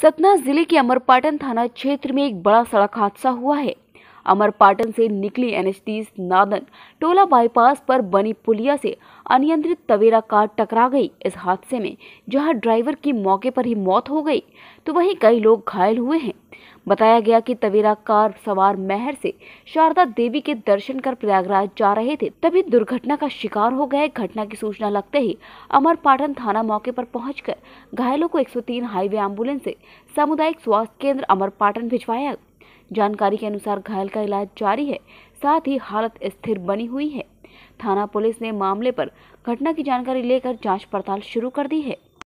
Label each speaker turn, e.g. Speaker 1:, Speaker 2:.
Speaker 1: सतना जिले के अमरपाटन थाना क्षेत्र में एक बड़ा सड़क हादसा हुआ है अमरपाटन से निकली एन नादन टोला बाईपास पर बनी पुलिया से अनियंत्रित तवेरा कार टकरा गई इस हादसे में जहां ड्राइवर की मौके पर ही मौत हो गई तो वहीं कई लोग घायल हुए हैं बताया गया कि तवेरा कार सवार महर से शारदा देवी के दर्शन कर प्रयागराज जा रहे थे तभी दुर्घटना का शिकार हो गए घटना की सूचना लगते ही अमर पाटन थाना मौके पर पहुँच घायलों को एक हाईवे एम्बुलेंस से सामुदायिक स्वास्थ्य केंद्र अमर पाटन भिजवाया जानकारी के अनुसार घायल का इलाज जारी है साथ ही हालत स्थिर बनी हुई है थाना पुलिस ने मामले पर घटना की जानकारी लेकर जांच पड़ताल शुरू कर दी है